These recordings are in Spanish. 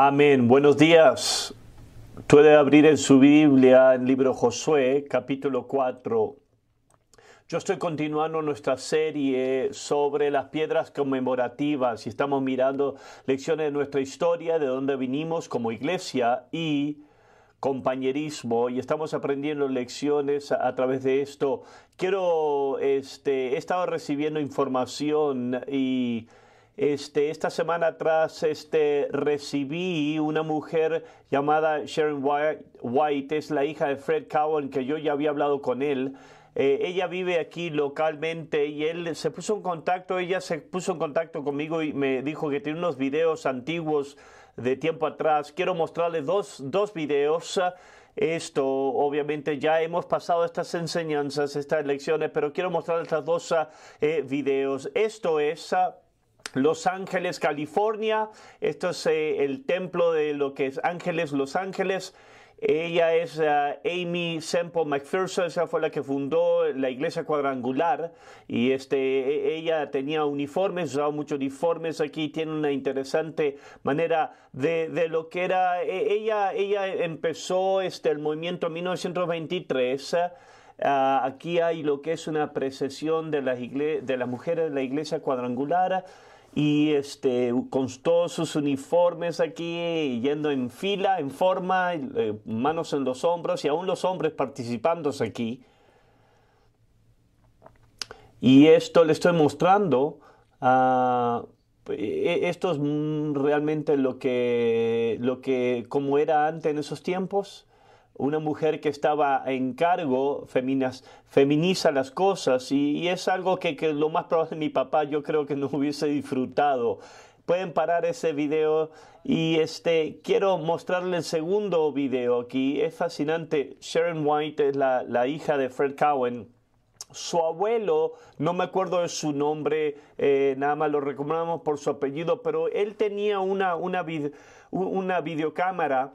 Amén. Buenos días. Puede abrir en su Biblia el libro Josué, capítulo 4. Yo estoy continuando nuestra serie sobre las piedras conmemorativas y estamos mirando lecciones de nuestra historia, de dónde vinimos como iglesia y compañerismo y estamos aprendiendo lecciones a, través de esto. Quiero, este, he estado recibiendo información y este, esta semana atrás este, recibí una mujer llamada Sharon White, es la hija de Fred Cowan, que yo ya había hablado con él. Eh, ella vive aquí localmente y él se puso en contacto, ella se puso en contacto conmigo y me dijo que tiene unos videos antiguos de tiempo atrás. Quiero mostrarle dos, dos videos. Esto, obviamente, ya hemos pasado estas enseñanzas, estas lecciones, pero quiero mostrarles estas dos eh, videos. Esto es... Los Ángeles, California. Esto es eh, el templo de lo que es Ángeles, Los Ángeles. Ella es eh, Amy Semple McPherson, esa fue la que fundó la iglesia cuadrangular y este, e, ella tenía uniformes, usaba muchos uniformes, aquí tiene una interesante manera de, de lo que era, e, ella, ella empezó este, el movimiento en 1923. Ah, aquí hay lo que es una precesión de las, de las mujeres de la iglesia cuadrangular y este, con todos sus uniformes aquí, yendo en fila, en forma, eh, manos en los hombros y aún los hombres participando aquí. Y esto le estoy mostrando. E, esto es realmente lo que, lo que, como era antes en esos tiempos una mujer que estaba en cargo feminiza las cosas y, es algo que, lo más probable mi papá yo creo que no hubiese disfrutado. Pueden parar ese video y este quiero mostrarle el segundo video aquí. Es fascinante. Sharon White es la, hija de Fred Cowen Su abuelo, no me acuerdo de su nombre, eh, nada más lo recomendamos por su apellido, pero él tenía una, una, una videocámara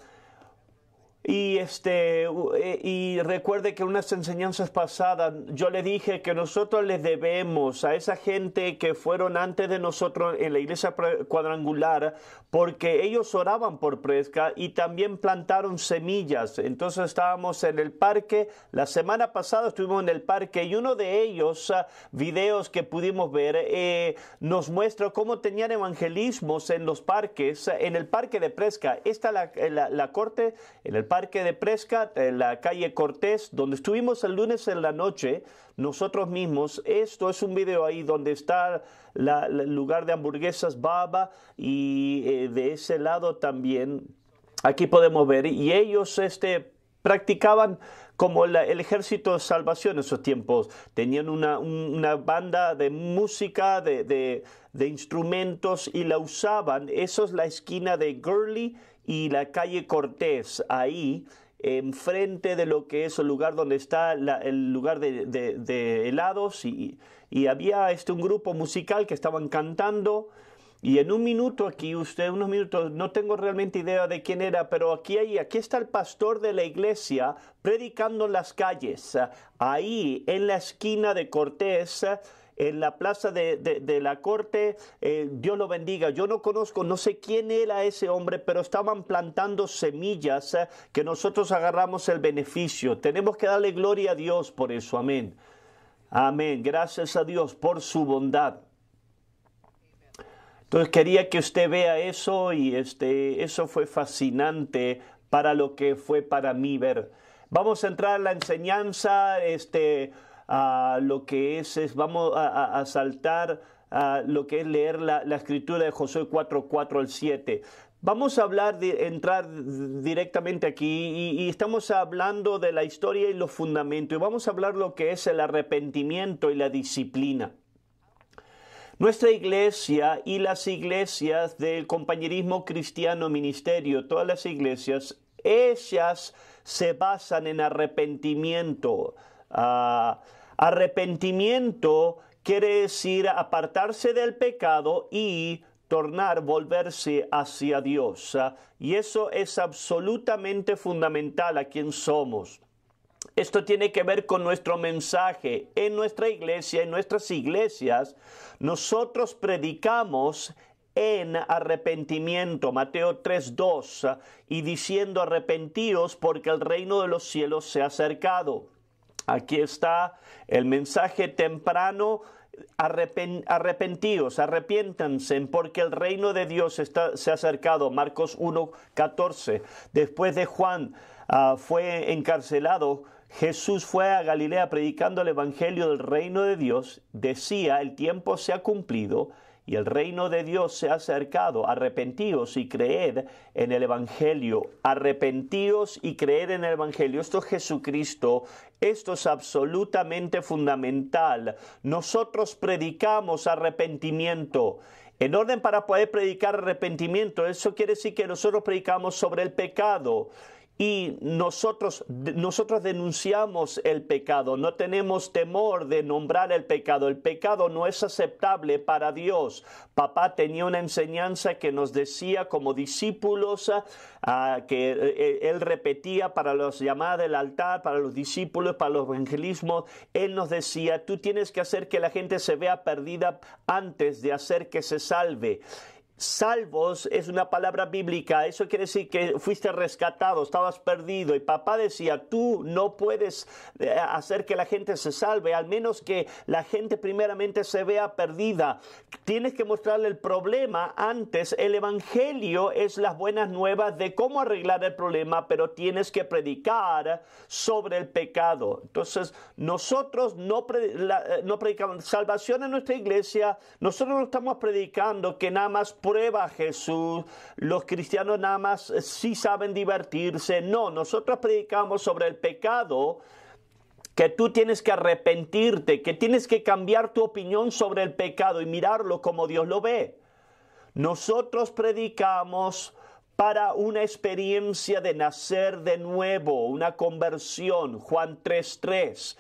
y, este, e, y recuerde que unas enseñanzas pasadas yo le dije que nosotros les debemos a esa gente que fueron antes de nosotros en la iglesia cuadrangular porque ellos oraban por Presca y también plantaron semillas. Entonces estábamos en el parque, la semana pasada estuvimos en el parque y uno de ellos, ah, videos que pudimos ver, eh, nos muestra cómo tenían evangelismos en los parques, en el parque de Presca. Esta la, la, corte, en el parque de Presca, en la calle Cortés, donde estuvimos el lunes en la noche nosotros mismos. Esto es un video ahí donde está el lugar de hamburguesas Baba y eh, de ese lado también. Aquí podemos ver, y ellos este, practicaban como el ejército de salvación en esos tiempos. Tenían una, banda de música, de, de, instrumentos y la usaban. Eso es la esquina de Gurley y la calle Cortés, ahí enfrente de lo que es el lugar donde está el lugar de, helados y, había este, un grupo musical que estaban cantando y en un minuto aquí usted, unos minutos, no tengo realmente idea de quién era, pero aquí, ahí, aquí está el pastor de la iglesia predicando en las calles, ahí en la esquina de Cortés, en la plaza de, la corte, eh, Dios lo bendiga. Yo no conozco, no sé quién era ese hombre, pero estaban plantando semillas eh, que nosotros agarramos el beneficio. Tenemos que darle gloria a Dios por eso. Amén. Amén. Gracias a Dios por su bondad. Entonces quería que usted vea eso y este, eso fue fascinante para lo que fue para mí ver. Vamos a entrar a la enseñanza. Este, a lo que es, vamos a, saltar a lo que es leer la, escritura de Josué 4, 4 al 7. Vamos a hablar, de, entrar directamente aquí y, estamos hablando de la historia y los fundamentos y vamos a hablar lo que es el arrepentimiento y la disciplina. Nuestra iglesia y las iglesias del compañerismo cristiano ministerio, todas las iglesias, ellas se basan en arrepentimiento. Ah, Arrepentimiento quiere decir apartarse del pecado y tornar, volverse hacia Dios. Y eso es absolutamente fundamental a quien somos. Esto tiene que ver con nuestro mensaje. En nuestra iglesia, en nuestras iglesias, nosotros predicamos en arrepentimiento, Mateo 3.2, y diciendo arrepentíos porque el reino de los cielos se ha acercado. Aquí está el mensaje temprano. Arrepentidos, arrepiéntanse, porque el reino de Dios se ha acercado. Marcos 1, 14. Después de Juan ah, fue encarcelado, Jesús fue a Galilea predicando el Evangelio del reino de Dios. Decía, el tiempo se ha cumplido y el reino de Dios se ha acercado. Arrepentíos y creed en el Evangelio. Arrepentíos y creed en el Evangelio. Esto es Jesucristo. Esto es absolutamente fundamental. Nosotros predicamos arrepentimiento. En orden para poder predicar arrepentimiento, eso quiere decir que nosotros predicamos sobre el pecado, y nosotros, nosotros denunciamos el pecado, no tenemos temor de nombrar el pecado. El pecado no es aceptable para Dios. Papá tenía una enseñanza que nos decía como discípulos, ah, que eh, eh, él repetía para los llamadas del altar, para los discípulos, para los evangelismos. Él nos decía, tú tienes que hacer que la gente se vea perdida antes de hacer que se salve salvos es una palabra bíblica, eso quiere decir que fuiste rescatado, estabas perdido y papá decía, tú no puedes eh, hacer que la gente se salve, al menos que la gente primeramente se vea perdida. Tienes que mostrarle el problema antes, el Evangelio es las buenas nuevas de cómo arreglar el problema, pero tienes que predicar sobre el pecado. Entonces, nosotros no, eh, predicamos salvación en nuestra iglesia, nosotros no estamos predicando que nada más prueba Jesús. Los cristianos nada más eh, sí saben divertirse. No, nosotros predicamos sobre el pecado que tú tienes que arrepentirte, que tienes que cambiar tu opinión sobre el pecado y mirarlo como Dios lo ve. Nosotros predicamos para una experiencia de nacer de nuevo, una conversión, Juan 3.3.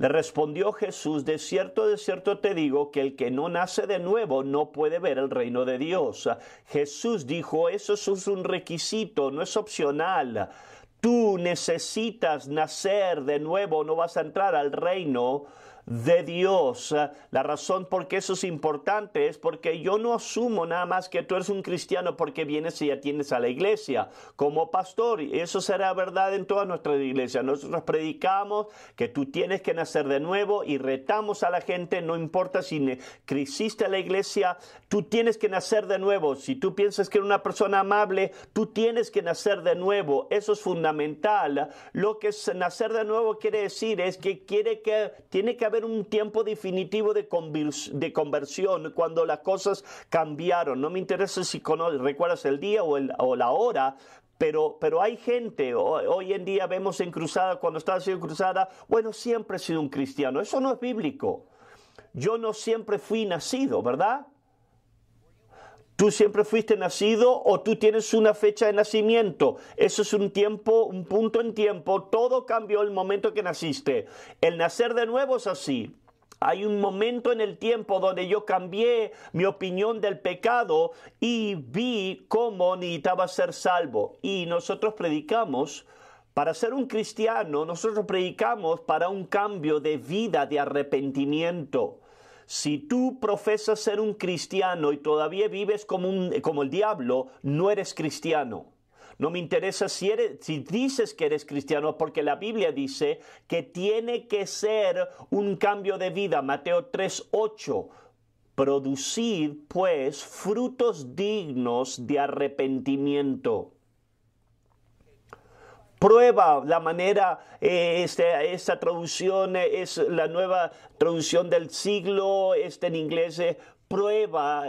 Le respondió Jesús, de cierto, de cierto te digo que el que no nace de nuevo no puede ver el reino de Dios. Jesús dijo, eso es un requisito, no es opcional. Tú necesitas nacer de nuevo, no vas a entrar al reino de Dios. La razón por qué eso es importante es porque yo no asumo nada más que tú eres un cristiano porque vienes y tienes a la iglesia como pastor. Y eso será verdad en toda nuestra iglesia Nosotros predicamos que tú tienes que nacer de nuevo y retamos a la gente, no importa si creciste a la iglesia, tú tienes que nacer de nuevo. Si tú piensas que eres una persona amable, tú tienes que nacer de nuevo. Eso es fundamental. Lo que es nacer de nuevo quiere decir es que quiere que tiene que haber un tiempo definitivo de, de conversión cuando las cosas cambiaron. No me interesa si recuerdas el día o, o la hora, pero, pero, hay gente, hoy en día vemos en cruzada, cuando estaba haciendo cruzada, bueno, siempre he sido un cristiano. Eso no es bíblico. Yo no siempre fui nacido, ¿verdad? Tú siempre fuiste nacido o tú tienes una fecha de nacimiento. Eso es un tiempo, un punto en tiempo. Todo cambió el momento que naciste. El nacer de nuevo es así. Hay un momento en el tiempo donde yo cambié mi opinión del pecado y vi cómo necesitaba ser salvo. Y nosotros predicamos para ser un cristiano, nosotros predicamos para un cambio de vida, de arrepentimiento. Si tú profesas ser un cristiano y todavía vives como, el diablo, no eres cristiano. No me interesa si, dices que eres cristiano, porque la Biblia dice que tiene que ser un cambio de vida. Mateo 3:8. Producid pues frutos dignos de arrepentimiento prueba la manera, eh, este, esta traducción eh, es la nueva traducción del siglo, este en inglés, eh, prueba,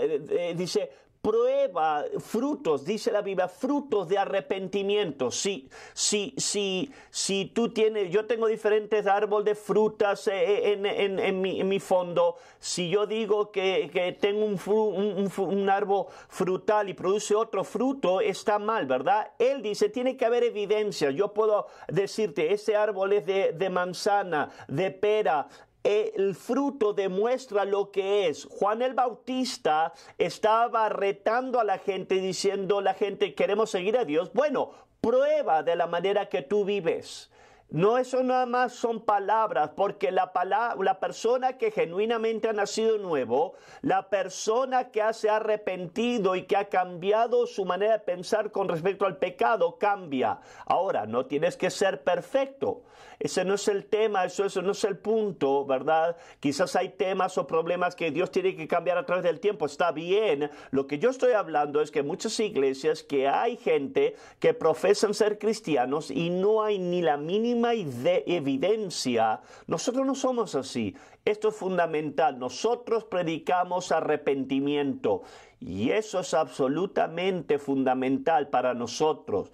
dice, prueba frutos, dice la Biblia, frutos de arrepentimiento. Si, si, si, si tú tienes, yo tengo diferentes árboles de frutas eh, eh, en, mi, fondo. Si yo digo que, tengo un, árbol frutal y produce otro fruto, está mal, ¿verdad? Él dice, tiene que haber evidencia. Yo puedo decirte, ese árbol es de, de manzana, de pera, el fruto demuestra lo que es. Juan el Bautista estaba retando a la gente diciendo, la gente, queremos seguir a Dios. Bueno, prueba de la manera que tú vives. No, eso nada más son palabras, porque la, palabra, la persona que genuinamente ha nacido nuevo, la persona que se ha arrepentido y que ha cambiado su manera de pensar con respecto al pecado, cambia. Ahora, no tienes que ser perfecto. Ese no es el tema, eso, eso no es el punto, ¿verdad? Quizás hay temas o problemas que Dios tiene que cambiar a través del tiempo. Está bien. Lo que yo estoy hablando es que muchas iglesias, que hay gente que profesan ser cristianos y no hay ni la mínima y de evidencia. Nosotros no somos así. Esto es fundamental. Nosotros predicamos arrepentimiento y eso es absolutamente fundamental para nosotros.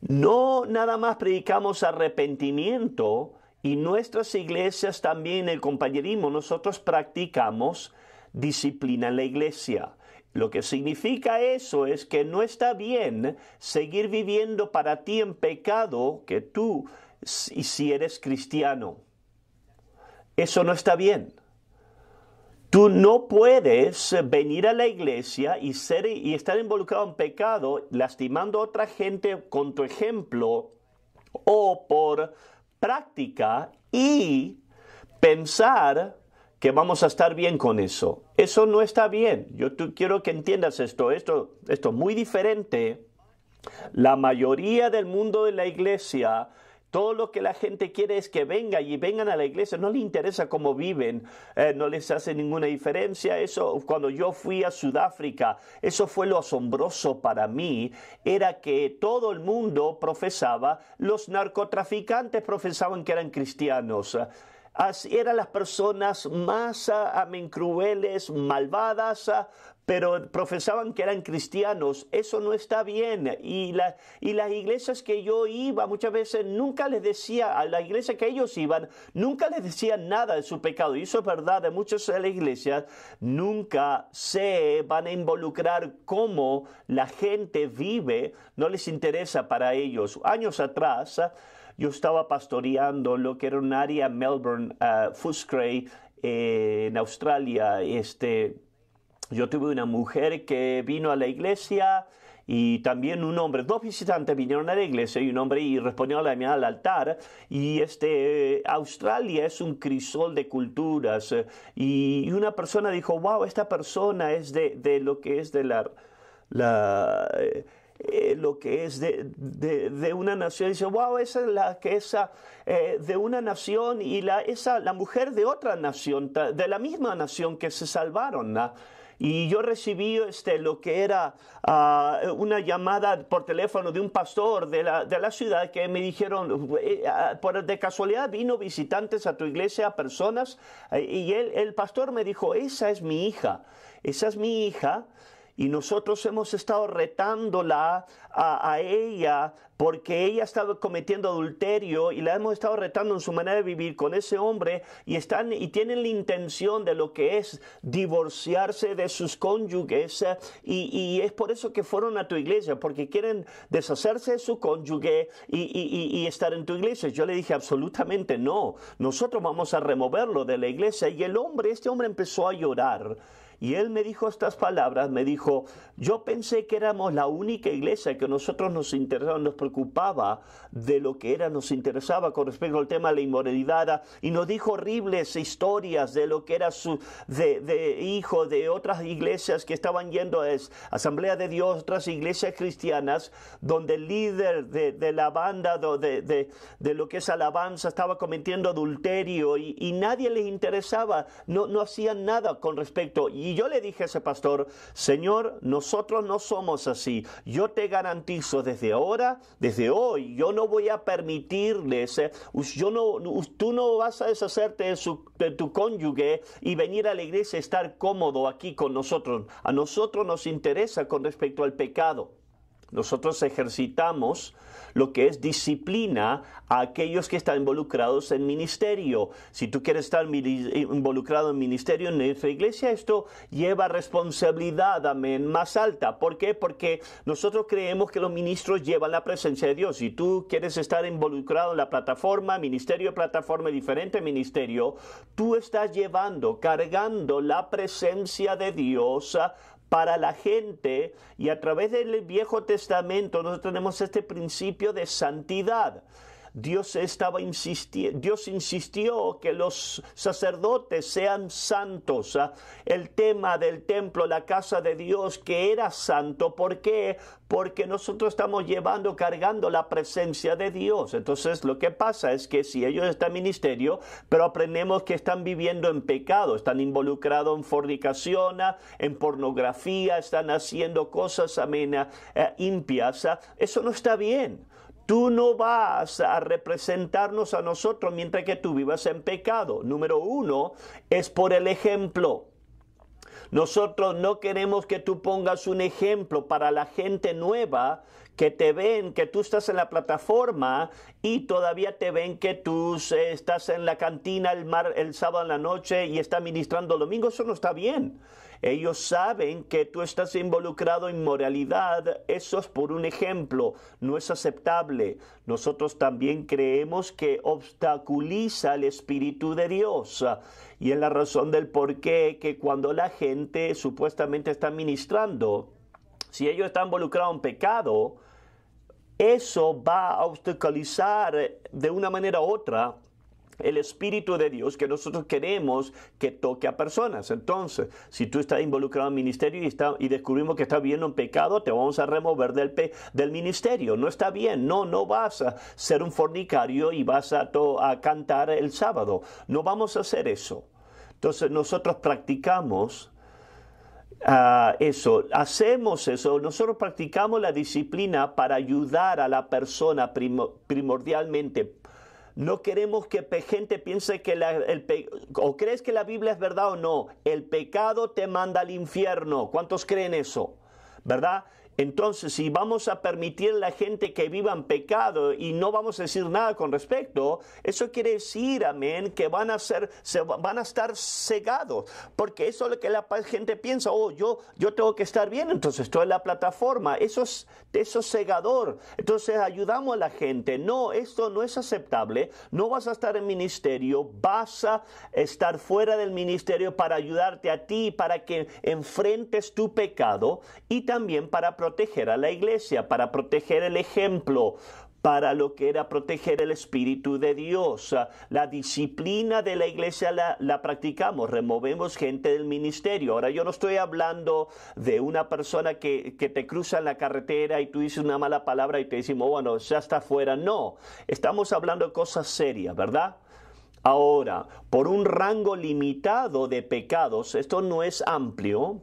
No nada más predicamos arrepentimiento y nuestras iglesias también el compañerismo. Nosotros practicamos disciplina en la iglesia. Lo que significa eso es que no está bien seguir viviendo para ti en pecado que tú, y si eres cristiano. Eso no está bien. Tú no puedes venir a la iglesia y, ser, y estar involucrado en pecado, lastimando a otra gente con tu ejemplo o por práctica y pensar que vamos a estar bien con eso. Eso no está bien. Yo tú, quiero que entiendas esto. Esto, esto es muy diferente. La mayoría del mundo de la iglesia todo lo que la gente quiere es que venga y vengan a la iglesia. No les interesa cómo viven, eh, no les hace ninguna diferencia. Eso, cuando yo fui a Sudáfrica, eso fue lo asombroso para mí. Era que todo el mundo profesaba, los narcotraficantes profesaban que eran cristianos eran las personas más ah, amén, crueles, malvadas, ah, pero profesaban que eran cristianos. Eso no está bien. Y, las iglesias que yo iba muchas veces nunca les decía, a la iglesia que ellos iban, nunca les decía nada de su pecado. Y eso es verdad, de muchas de las iglesias nunca se van a involucrar cómo la gente vive, no les interesa para ellos. Años atrás, ah, yo estaba pastoreando lo que era un área Melbourne, uh, Footscray, eh, en Australia. Este, yo tuve una mujer que vino a la iglesia y también un hombre, dos visitantes vinieron a la iglesia y un hombre y respondió a la al altar y este Australia es un crisol de culturas eh, y una persona dijo wow esta persona es de, lo que es de la eh, eh, lo que es de, una nación. dice, wow, esa es la que esa eh, de una nación y la, esa, la mujer de otra nación, de la misma nación que se salvaron. Y yo recibí este, lo que era ah, una llamada por teléfono de un pastor de la, ciudad que me dijeron, eh, ah, por, de casualidad vino visitantes a tu iglesia, personas, y el pastor me dijo, esa es mi hija, esa es mi hija. Y nosotros hemos estado retándola a, ella porque ella estaba cometiendo adulterio y la hemos estado retando en su manera de vivir con ese hombre y están y tienen la intención de lo que es divorciarse de sus cónyuges eh, y, es por eso que fueron a tu iglesia porque quieren deshacerse de su cónyuge y, y estar en tu iglesia. Yo le dije absolutamente no. Nosotros vamos a removerlo de la iglesia y el hombre, este hombre empezó a llorar. Y él me dijo estas palabras, me dijo, yo pensé que éramos la única iglesia que nosotros nos interesaba, nos preocupaba de lo que era, nos interesaba con respecto al tema de la inmoralidad y nos dijo horribles historias de lo que era su de, hijo de otras iglesias que estaban yendo a Asamblea de Dios, otras iglesias cristianas, donde el líder de, la banda de, lo que es alabanza estaba cometiendo adulterio y, nadie les interesaba, no, no hacían nada con respecto. Y yo le dije a ese pastor, Señor, nos nosotros no somos así. Yo te garantizo desde ahora, desde hoy, yo no voy a permitirles, yo no, tú no vas a deshacerte de, tu cónyuge y venir a la iglesia estar cómodo aquí con nosotros. A nosotros nos interesa con respecto al pecado. Nosotros ejercitamos lo que es disciplina a aquellos que están involucrados en ministerio. Si tú quieres estar involucrado en ministerio en nuestra iglesia, esto lleva responsabilidad, más alta. ¿Por qué? Porque nosotros creemos que los ministros llevan la presencia de Dios. Si tú quieres estar involucrado en la plataforma, ministerio, plataforma, diferente ministerio, tú estás llevando, cargando la presencia de Dios para la gente y a través del Viejo Testamento nosotros tenemos este principio de santidad. Dios estaba insistiendo, Dios insistió que los sacerdotes sean santos. ¿ah? El tema del templo, la casa de Dios, que era santo, ¿por qué? Porque nosotros estamos llevando, cargando la presencia de Dios. Entonces, lo que pasa es que si ellos están en ministerio, pero aprendemos que están viviendo en pecado, están involucrados en fornicación, ¿ah? en pornografía, están haciendo cosas amenas, ¿ah? eh, impias. Eso no está bien. Tú no vas a representarnos a nosotros mientras que tú vivas en pecado. Número uno es por el ejemplo. Nosotros no queremos que tú pongas un ejemplo para la gente nueva que te ven que tú estás en la plataforma y todavía te ven que tú eh, estás en la cantina el, sábado en la noche y está ministrando el domingo. Eso no está bien. Ellos saben que tú estás involucrado en moralidad. Eso es por un ejemplo. No es aceptable. Nosotros también creemos que obstaculiza el Espíritu de Dios. Y es la razón del por qué que cuando la gente supuestamente está ministrando, si ellos están involucrados en pecado, eso va a obstaculizar de una manera u otra el Espíritu de Dios que nosotros queremos que toque a personas. Entonces, si tú estás involucrado en ministerio y, está, y descubrimos que está viendo un pecado, te vamos a remover del, del ministerio. No está bien, no, no vas a ser un fornicario y vas a, a cantar el sábado. No vamos a hacer eso. Entonces, nosotros practicamos ah, eso, hacemos eso, nosotros practicamos la disciplina para ayudar a la persona primordialmente no queremos que gente piense que la, o crees que la Biblia es verdad o no. El pecado te manda al infierno. ¿Cuántos creen eso? ¿Verdad? Entonces, si vamos a permitir a la gente que viva en pecado y no vamos a decir nada con respecto, eso quiere decir, amén, que van a ser, van a estar cegados, porque eso es lo que la gente piensa, oh, yo, yo tengo que estar bien, entonces estoy en la plataforma, eso es, eso cegador. Entonces, ayudamos a la gente, no, esto no es aceptable, no vas a estar en ministerio, vas a estar fuera del ministerio para ayudarte a ti, para que enfrentes tu pecado y también para proteger a la iglesia, para proteger el ejemplo, para lo que era proteger el Espíritu de Dios. La disciplina de la iglesia la, practicamos, removemos gente del ministerio. Ahora yo no estoy hablando de una persona que, que te cruza en la carretera y tú dices una mala palabra y te decimos, oh, bueno, ya está fuera. No, estamos hablando de cosas serias, ¿verdad? Ahora, por un rango limitado de pecados, esto no es amplio,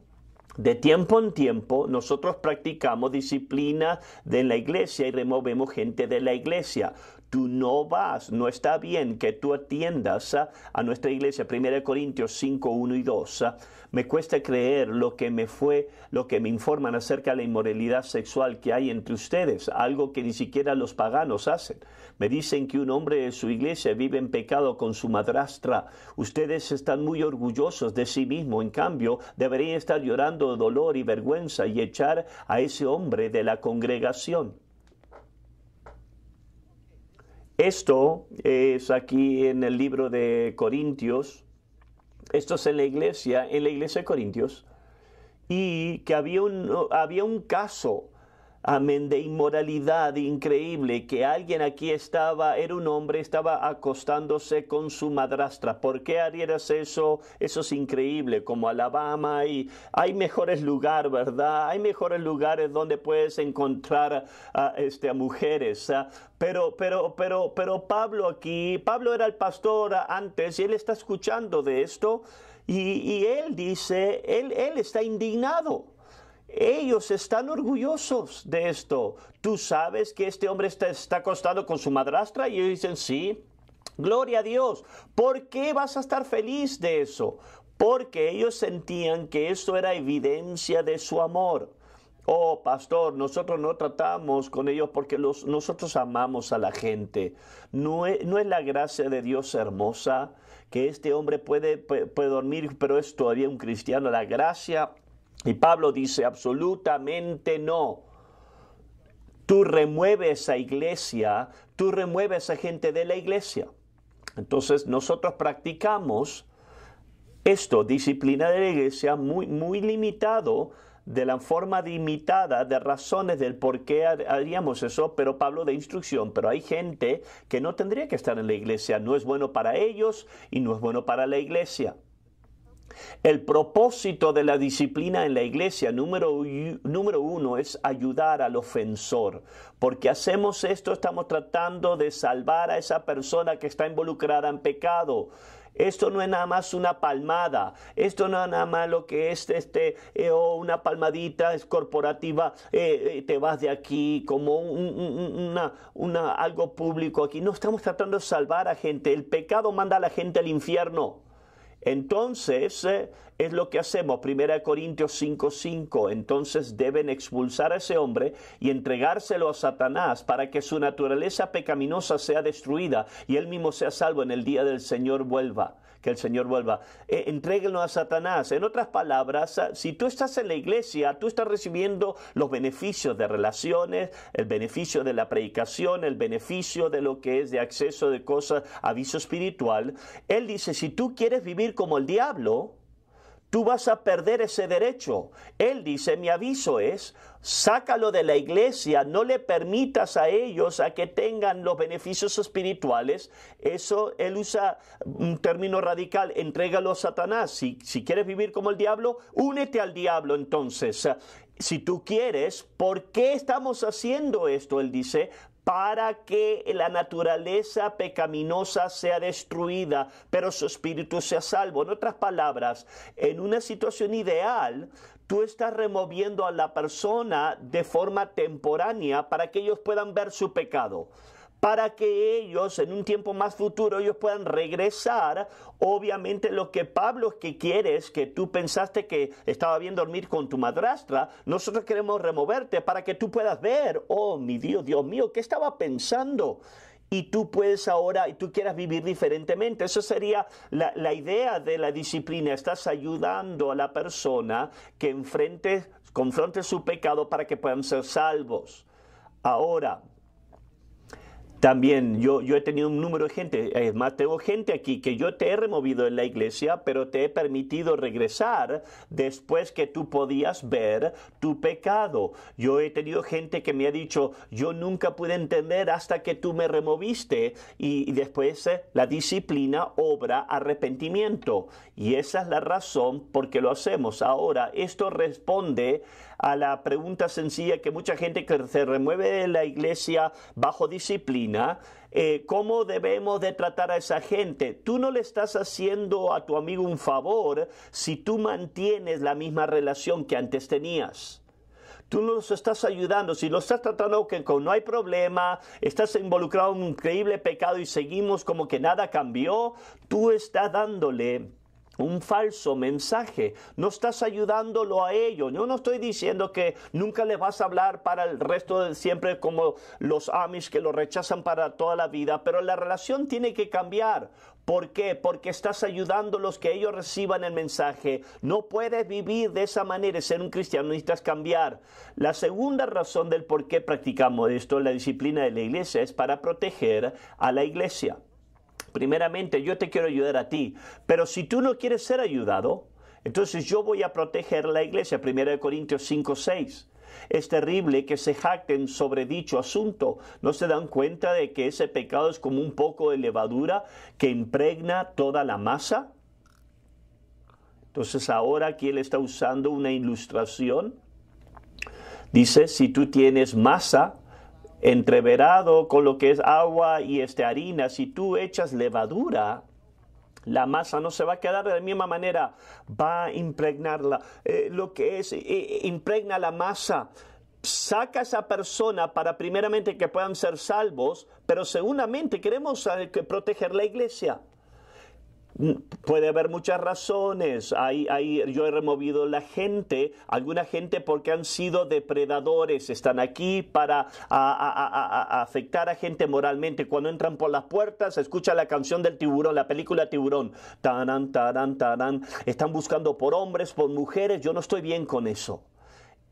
de tiempo en tiempo nosotros practicamos disciplina de la iglesia y removemos gente de la iglesia. Tú no vas, no está bien que tú atiendas a, nuestra iglesia. 1 Corintios 5, 1 y 2. Me cuesta creer lo que me fue, lo que me informan acerca de la inmoralidad sexual que hay entre ustedes, algo que ni siquiera los paganos hacen. Me dicen que un hombre de su iglesia vive en pecado con su madrastra. Ustedes están muy orgullosos de sí mismos, en cambio, deberían estar llorando de dolor y vergüenza y echar a ese hombre de la congregación. Esto es aquí en el libro de Corintios, esto es en la iglesia, en la iglesia de Corintios, y que había un, había un caso amén, de inmoralidad increíble, que alguien aquí estaba, era un hombre, estaba acostándose con su madrastra. ¿Por qué harías eso? Eso es increíble, como Alabama y hay mejores lugares, ¿verdad? Hay mejores lugares donde puedes encontrar a, este, a mujeres. ¿ah? pero, pero, pero, pero Pablo aquí, Pablo era el pastor antes y él está escuchando de esto y, y él dice, él, él está indignado. Ellos están orgullosos de esto. Tú sabes que este hombre está, está acostado con su madrastra y ellos dicen, sí, gloria a Dios. ¿Por qué vas a estar feliz de eso? Porque ellos sentían que eso era evidencia de su amor. Oh, pastor, nosotros no tratamos con ellos porque nosotros amamos a la gente. E, ¿No es, la gracia de Dios hermosa que este hombre puede, puede dormir, pero es todavía un cristiano? La gracia y Pablo dice, absolutamente no. Tú remueves a iglesia, tú remueves a gente de la iglesia. Entonces nosotros practicamos esto, disciplina de la iglesia, muy, muy limitado, de la forma limitada de razones del por qué haríamos eso, pero Pablo de instrucción, pero hay gente que no tendría que estar en la iglesia, no es bueno para ellos y no es bueno para la iglesia. El propósito de la disciplina en la iglesia número, uno es ayudar al ofensor. Porque hacemos esto, estamos tratando de salvar a esa persona que está involucrada en pecado. Esto no es nada más una palmada, esto no es nada más lo que es este, eh, oh, una palmadita es corporativa, eh, eh, te vas de aquí como una, algo público aquí. No estamos tratando de salvar a gente, el pecado manda a la gente al infierno. Entonces, eh, es lo que hacemos, 1 Corintios 5:5, entonces deben expulsar a ese hombre y entregárselo a Satanás para que su naturaleza pecaminosa sea destruida y él mismo sea salvo en el día del Señor vuelva que el Señor vuelva. Eh, a Satanás. En otras palabras, ah, si tú estás en la iglesia, tú estás recibiendo los beneficios de relaciones, el beneficio de la predicación, el beneficio de lo que es de acceso de cosas, aviso espiritual. Él dice, si tú quieres vivir como el diablo, tú vas a perder ese derecho. Él dice, mi aviso es, sácalo de la iglesia, no le permitas a ellos a que tengan los beneficios espirituales. Eso él usa un término radical, entrégalo a Satanás. Si, si quieres vivir como el diablo, únete al diablo entonces si tú quieres, ¿por qué estamos haciendo esto? Él dice, para que la naturaleza pecaminosa sea destruida, pero su espíritu sea salvo. En otras palabras, en una situación ideal, tú estás removiendo a la persona de forma temporánea para que ellos puedan ver su pecado para que ellos en un tiempo más futuro ellos puedan regresar. Obviamente lo que Pablo que quieres, que tú pensaste que estaba bien dormir con tu madrastra, nosotros queremos removerte para que tú puedas ver, oh mi Dios, Dios mío, ¿qué estaba pensando? y tú puedes ahora y tú quieras vivir diferentemente. Eso sería la, la, idea de la disciplina. Estás ayudando a la persona que enfrente, confronte su pecado para que puedan ser salvos. Ahora, también yo, yo he tenido un número de gente, es más, tengo gente aquí que yo te he removido en la iglesia, pero te he permitido regresar después que tú podías ver tu pecado. Yo he tenido gente que me ha dicho, yo nunca pude entender hasta que tú me removiste y, después eh, la disciplina obra arrepentimiento. Y esa es la razón por qué lo hacemos. Ahora, esto responde a la pregunta sencilla que mucha gente que se remueve de la iglesia bajo disciplina, eh, ¿cómo debemos de tratar a esa gente? Tú no le estás haciendo a tu amigo un favor si tú mantienes la misma relación que antes tenías. Tú nos estás ayudando, si lo estás tratando que no hay problema, estás involucrado en un increíble pecado y seguimos como que nada cambió, tú estás dándole un falso mensaje. No estás ayudándolo a ellos. Yo no estoy diciendo que nunca le vas a hablar para el resto de siempre como los amis que lo rechazan para toda la vida, pero la relación tiene que cambiar. ¿Por qué? Porque estás ayudando a los que ellos reciban el mensaje. No puedes vivir de esa manera, y ser un cristiano, necesitas cambiar. La segunda razón del por qué practicamos esto, la disciplina de la iglesia, es para proteger a la iglesia. Primeramente, yo te quiero ayudar a ti. Pero si tú no quieres ser ayudado, entonces yo voy a proteger la iglesia. 1 Corintios 5, 6. Es terrible que se jacten sobre dicho asunto. ¿No se dan cuenta de que ese pecado es como un poco de levadura que impregna toda la masa? Entonces ahora aquí él está usando una ilustración. Dice, si tú tienes masa entreverado con lo que es agua y este, harina, si tú echas levadura, la masa no se va a quedar de la misma manera, va a impregnarla. Eh, lo que es, eh, impregna la masa. Saca a esa persona para primeramente que puedan ser salvos, pero seguramente queremos eh, proteger la iglesia. Mm, puede haber muchas razones. Hay, hay, yo he removido la gente, alguna gente porque han sido depredadores, están aquí para afectar a gente moralmente. Cuando entran por las puertas, escucha la canción del tiburón, la película Tiburón. Tanan, tanan, tanan. Están buscando por hombres, por mujeres. Yo no estoy bien con eso.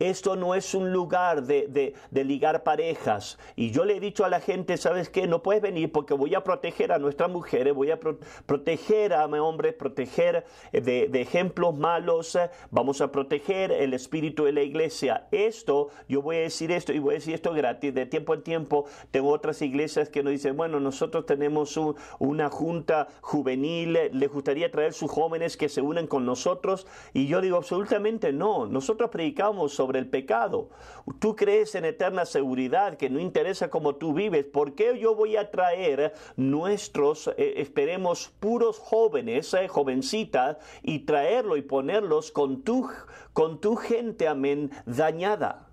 Esto no es un lugar de, ligar parejas. Y yo le he dicho a la gente, ¿sabes qué? No puedes venir porque voy a proteger a nuestras mujeres, voy a proteger a mi hombre, proteger eh, de, ejemplos malos, eh, vamos a proteger el espíritu de la iglesia. Esto, yo voy a decir esto y voy a decir esto gratis, de tiempo en tiempo. Tengo otras iglesias que nos dicen, bueno, nosotros tenemos una junta juvenil, les gustaría traer sus jóvenes que se unen con nosotros. Y yo digo, absolutamente no. Nosotros predicamos sobre del el pecado. Tú crees en eterna seguridad, que no interesa cómo tú vives. ¿Por qué yo voy a traer nuestros, eh, esperemos, puros jóvenes, jovencita eh, jovencitas, y traerlo y ponerlos con tu, con tu gente, amén, dañada?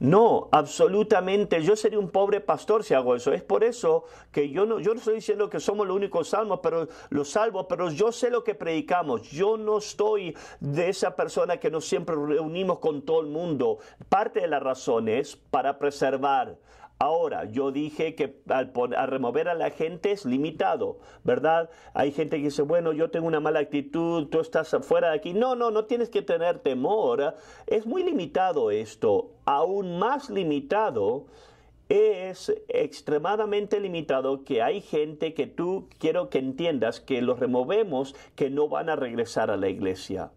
No, absolutamente. Yo sería un pobre pastor si hago eso. Es por eso que yo no, yo no estoy diciendo que somos los únicos salmos, pero los salvos, pero yo sé lo que predicamos. Yo no estoy de esa persona que nos siempre reunimos con todo el mundo. Parte de la razón es para preservar Ahora, yo dije que al, remover a la gente es limitado, ¿verdad? Hay gente que dice, bueno, yo tengo una mala actitud, tú estás afuera de aquí. No, no, no tienes que tener temor. Es muy limitado esto. Aún más limitado es extremadamente limitado que hay gente que tú quiero que entiendas que los removemos que no van a regresar a la iglesia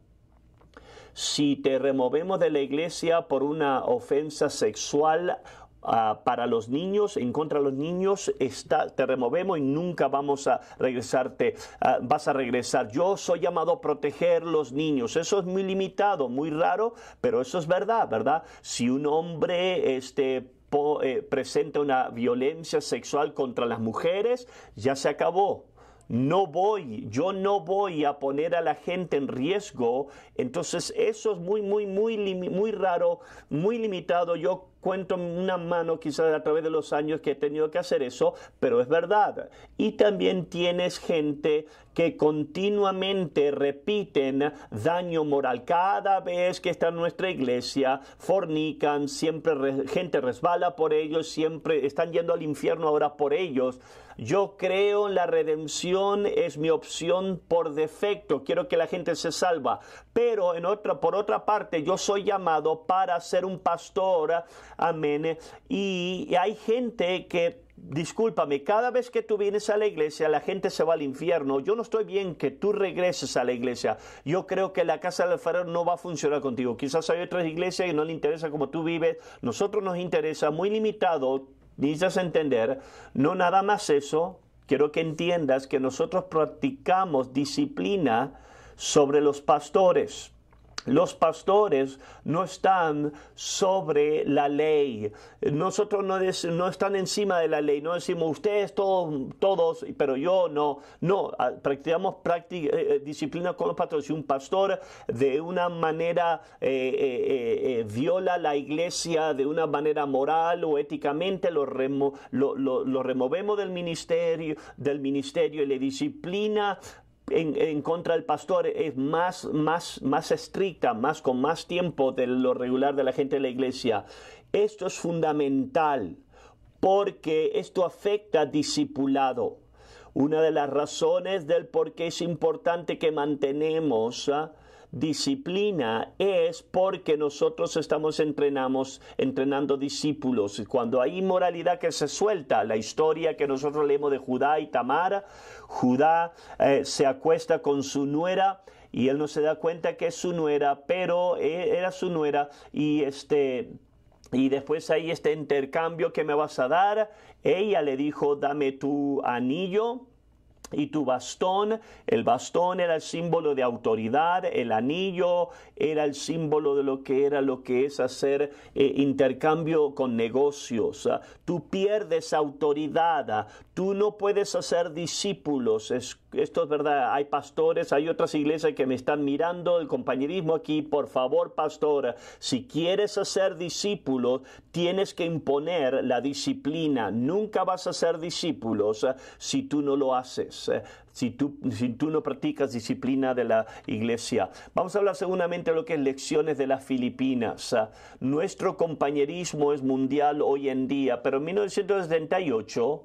si te removemos de la iglesia por una ofensa sexual Ah, para los niños, en contra de los niños, está, te removemos y nunca vamos a regresarte, ah, vas a regresar. Yo soy llamado a proteger los niños. Eso es muy limitado, muy raro, pero eso es verdad, ¿verdad? Si un hombre este, eh, presenta una violencia sexual contra las mujeres, ya se acabó, no voy, yo no voy a poner a la gente en riesgo. Entonces eso es muy, muy, muy, muy raro, muy limitado. Yo cuento una mano quizás a través de los años que he tenido que hacer eso, pero es verdad. Y también tienes gente que continuamente repiten daño moral. Cada vez que está en nuestra iglesia, fornican, siempre gente resbala por ellos, siempre están yendo al infierno ahora por ellos. Yo creo en la redención, es mi opción por defecto, quiero que la gente se salva. Pero por otra parte, yo soy llamado para ser un pastor, amén. Y hay gente que discúlpame, cada vez que tú vienes a la iglesia, la gente se va al infierno. Yo no estoy bien que tú regreses a la iglesia. Yo creo que la casa del faro no va a funcionar contigo. Quizás hay otras iglesias y no le interesa cómo tú vives. Nosotros nos interesa muy limitado. Necesitas entender, no nada más eso. Quiero que entiendas que nosotros practicamos disciplina sobre los pastores. Los pastores no están sobre la ley. Nosotros no, estamos están encima de la ley. No decimos ustedes todos, todos pero yo no. No, ah, practicamos eh, eh, disciplina con los pastores. Si un pastor de una manera eh, viola la iglesia de una manera moral o éticamente, lo, lo, removemos del ministerio, del ministerio y le disciplina en, contra del pastor es más, más, más estricta, más con más tiempo de lo regular de la gente de la iglesia. Esto es fundamental porque esto afecta al discipulado. Una de las razones del por qué es importante que mantenemos... ¿ah? disciplina es porque nosotros estamos entrenamos, entrenando discípulos. Cuando hay inmoralidad que se suelta, la historia que nosotros leemos de Judá y Tamara, Judá eh, se acuesta con su nuera y él no se da cuenta que es su nuera, pero eh, era su nuera y este... Y después hay este intercambio que me vas a dar. Ella le dijo, dame tu anillo y tu bastón. El bastón era el símbolo de autoridad, el anillo era el símbolo de lo que era lo que es hacer eh, intercambio con negocios. Ah, tú pierdes autoridad, ah, tú no puedes hacer discípulos. esto es verdad, hay pastores, hay otras iglesias que me están mirando, el compañerismo aquí, por favor, pastor, si quieres hacer discípulos, tienes que imponer la disciplina. Nunca vas a ser discípulos ah, si tú no lo haces. Eh, si tú, si tú no practicas disciplina de la iglesia. Vamos a hablar seguramente de lo que es lecciones de las Filipinas. Ah. Nuestro compañerismo es mundial hoy en día, pero en 1978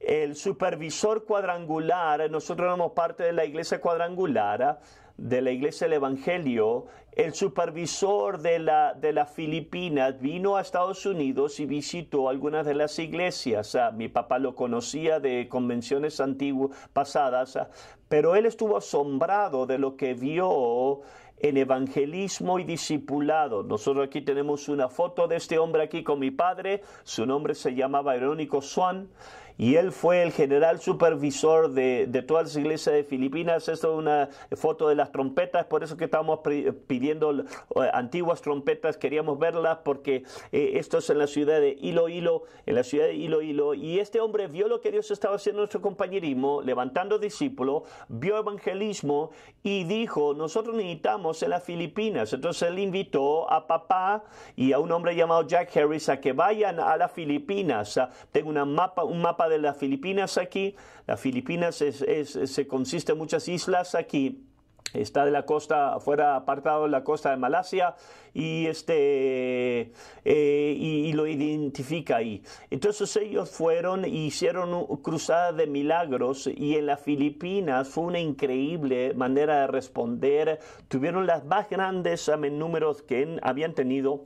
el supervisor cuadrangular, nosotros éramos parte de la iglesia cuadrangular, ah, de la iglesia del Evangelio, el supervisor de, la, de las Filipinas vino a Estados Unidos y visitó algunas de las iglesias. mi papá lo conocía de convenciones antiguas pasadas, ah, pero él estuvo asombrado de lo que vio en evangelismo y discipulado. Nosotros aquí tenemos una foto de este hombre aquí con mi padre. Su nombre se llamaba Verónico Swan y él fue el general supervisor de, todas las iglesias de Filipinas. Esto es una foto de las trompetas, por eso que estábamos pidiendo eh, antiguas trompetas, queríamos verlas porque eh, esto es en la ciudad de Hilo. en la ciudad de Hilo. y este hombre vio lo que Dios estaba haciendo en nuestro compañerismo, levantando discípulos, vio evangelismo y dijo, nosotros necesitamos en las Filipinas. Entonces él invitó a papá y a un hombre llamado Jack Harris a que vayan a las Filipinas. Tengo un mapa, un mapa de las Filipinas aquí. Las Filipinas se consiste en muchas islas aquí está de la costa, fuera apartado de la costa de Malasia y, este, eh, y, lo identifica ahí. Entonces ellos fueron y e hicieron cruzada de milagros y en las Filipinas fue una increíble manera de responder. Tuvieron las más grandes eh, números que habían tenido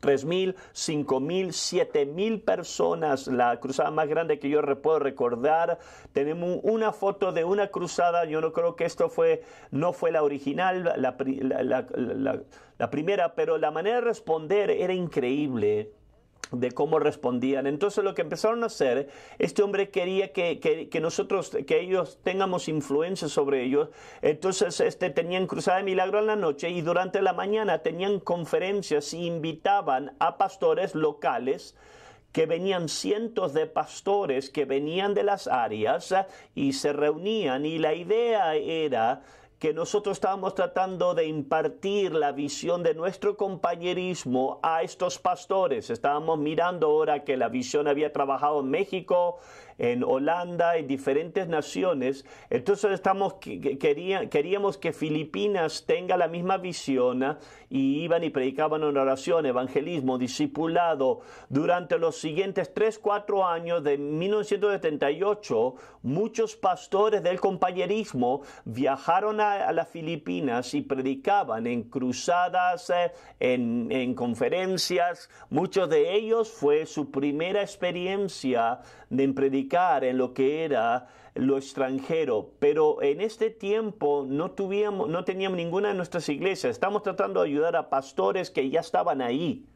3.000, 5.000, 7.000 personas. La cruzada más grande que yo puedo recordar. Tenemos una foto de una cruzada. Yo no creo que esto fue, no fue la original, la, la primera, pero la manera de responder era increíble de cómo respondían. Entonces lo que empezaron a hacer, este hombre quería que, nosotros, que ellos tengamos influencia sobre ellos. Entonces este, tenían cruzada de milagro en la noche y durante la mañana tenían conferencias y invitaban a pastores locales que venían cientos de pastores que venían de las áreas y se reunían y la idea era que nosotros estábamos tratando de impartir la visión de nuestro compañerismo a estos pastores. Estábamos mirando ahora que la visión había trabajado en México, en Holanda, en diferentes naciones. Entonces estamos, queríamos que Filipinas tenga la misma visión ¿ah? y iban y predicaban en oración, evangelismo, discipulado. Durante los siguientes 3, 4 años de 1978, muchos pastores del compañerismo viajaron a a las Filipinas y predicaban en cruzadas, eh, en, conferencias. Muchos de ellos fue su primera experiencia de predicar en lo que era lo extranjero, pero en este tiempo no, no teníamos ninguna de nuestras iglesias. Estamos tratando de ayudar a pastores que ya estaban ahí.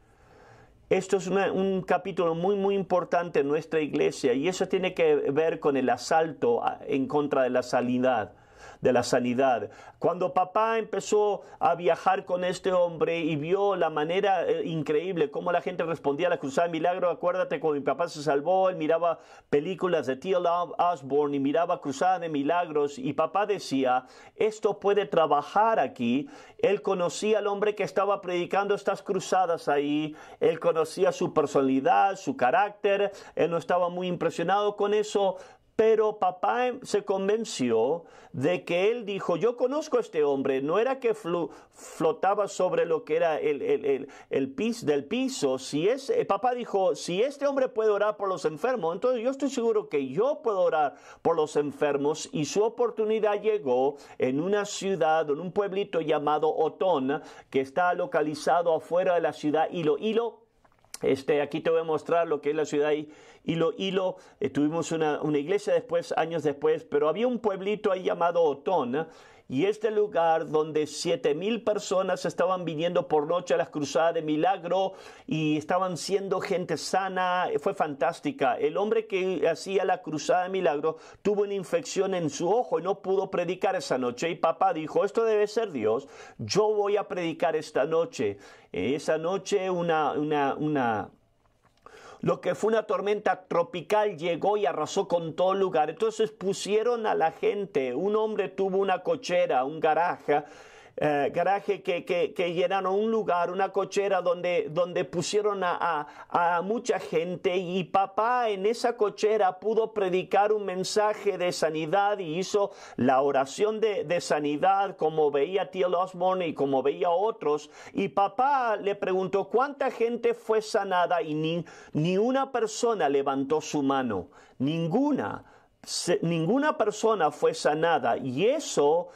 Esto es un capítulo muy, muy importante en nuestra iglesia y eso tiene que ver con el asalto en contra de la sanidad de la sanidad. Cuando papá empezó a viajar con este hombre y vio la manera eh, increíble cómo la gente respondía a la cruzada de milagro, acuérdate cuando mi papá se salvó, él miraba películas de T.L. Osborne y miraba cruzada de milagros y papá decía, esto puede trabajar aquí. Él conocía al hombre que estaba predicando estas cruzadas ahí, él conocía su personalidad, su carácter, él no estaba muy impresionado con eso, pero papá em, se convenció de que él dijo, yo conozco a este hombre, no era que flotaba sobre lo que era el, el, pis, del piso. Si es, eh, papá dijo, si este hombre puede orar por los enfermos, entonces yo estoy seguro que yo puedo orar por los enfermos y su oportunidad llegó en una ciudad, en un pueblito llamado Otón, que está localizado afuera de la ciudad Hilo Hilo, este, aquí te voy a mostrar lo que es la ciudad de Hilo Hilo. Eh, tuvimos una, una, iglesia después, años después, pero había un pueblito ahí llamado Otón y este lugar donde siete mil personas estaban viniendo por noche a las cruzadas de milagro y estaban siendo gente sana, fue fantástica. El hombre que hacía la cruzada de milagro tuvo una infección en su ojo y no pudo predicar esa noche. Y papá dijo, esto debe ser Dios, yo voy a predicar esta noche. Esa noche una, una, una lo que fue una tormenta tropical llegó y arrasó con todo lugar. Entonces pusieron a la gente, un hombre tuvo una cochera, un garaje, eh, garaje que, que, llenaron un lugar, una cochera donde, pusieron a, mucha gente y papá en esa cochera pudo predicar un mensaje de sanidad y hizo la oración de, sanidad como veía Tío Osborne y como veía otros. Y papá le preguntó cuánta gente fue sanada y ni, ni una persona levantó su mano, ninguna ninguna persona fue sanada y eso,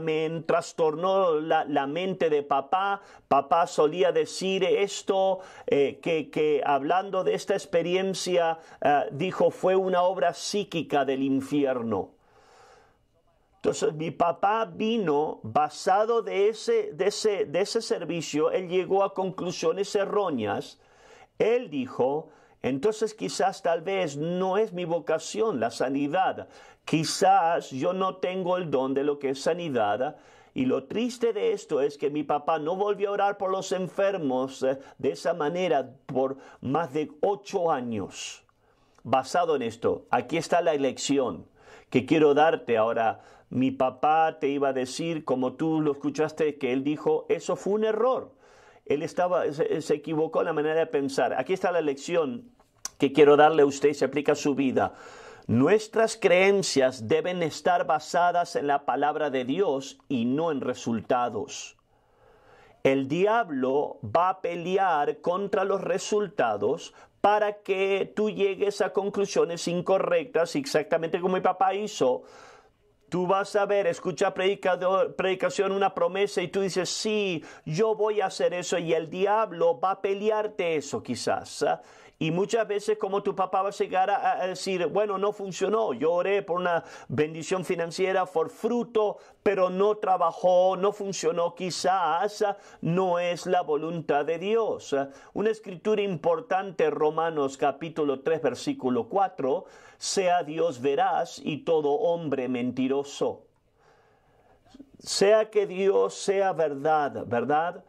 me trastornó la, mente de papá. Papá solía decir esto, eh, que, que, hablando de esta experiencia, eh, dijo fue una obra psíquica del infierno. Entonces mi papá vino basado de ese, de ese, de ese servicio, él llegó a conclusiones erróneas. Él dijo, entonces quizás tal vez no es mi vocación la sanidad. Quizás yo no tengo el don de lo que es sanidad. Y lo triste de esto es que mi papá no volvió a orar por los enfermos eh, de esa manera por más de ocho años. Basado en esto, aquí está la elección que quiero darte ahora. Mi papá te iba a decir, como tú lo escuchaste, que él dijo, eso fue un error. Él estaba, se, se equivocó en la manera de pensar. Aquí está la lección que quiero darle a usted y se aplica a su vida. Nuestras creencias deben estar basadas en la palabra de Dios y no en resultados. El diablo va a pelear contra los resultados para que tú llegues a conclusiones incorrectas, exactamente como mi papá hizo, Tú vas a ver, escucha predicación, una promesa y tú dices, sí, yo voy a hacer eso y el diablo va a pelearte eso quizás. ¿ah? Y muchas veces como tu papá va a llegar a, decir, bueno, no funcionó, yo oré por una bendición financiera, por fruto, pero no trabajó, no funcionó, quizás no es la voluntad de Dios. Una escritura importante, Romanos capítulo 3, versículo 4, sea Dios veraz y todo hombre mentiroso. Sea que Dios sea verdad, ¿verdad?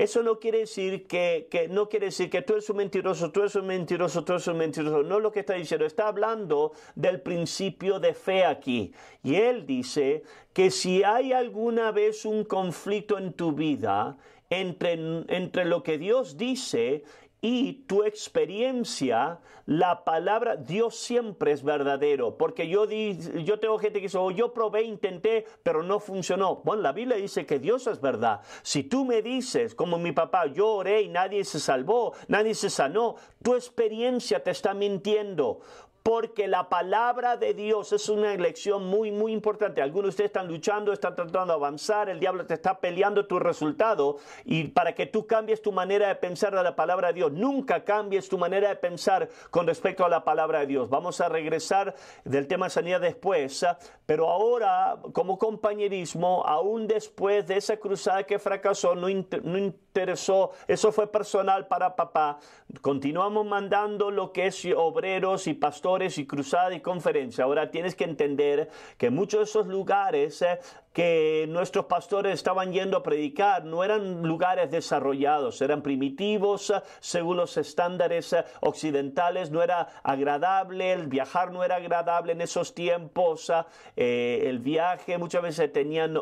Eso no quiere decir que, no quiere decir que tú eres un mentiroso, tú eres un mentiroso, tú eres un mentiroso. No es lo que está diciendo. Está hablando del principio de fe aquí. Y él dice que si hay alguna vez un conflicto en tu vida entre, entre lo que Dios dice y tu experiencia, la palabra Dios siempre es verdadero. Porque yo, di, yo tengo gente que dice, oh, yo probé, intenté, pero no funcionó. Bueno, la Biblia dice que Dios es verdad. Si tú me dices, como mi papá, yo oré y nadie se salvó, nadie se sanó, tu experiencia te está mintiendo porque la palabra de Dios es una elección muy, muy importante. Algunos de ustedes están luchando, están tratando de avanzar, el diablo te está peleando tu resultado y para que tú cambies tu manera de pensar de la palabra de Dios, nunca cambies tu manera de pensar con respecto a la palabra de Dios. Vamos a regresar del tema de sanidad después, ¿ah? pero ahora como compañerismo, aún después de esa cruzada que fracasó, no, no interesó, eso fue personal para papá, continuamos mandando lo que es obreros y pastores, y cruzada y conferencia Ahora tienes que entender que muchos de esos lugares eh, que nuestros pastores estaban yendo a predicar no eran lugares desarrollados, eran primitivos según los estándares occidentales, no era agradable, el viajar no era agradable en esos tiempos, eh, el viaje muchas veces tenían,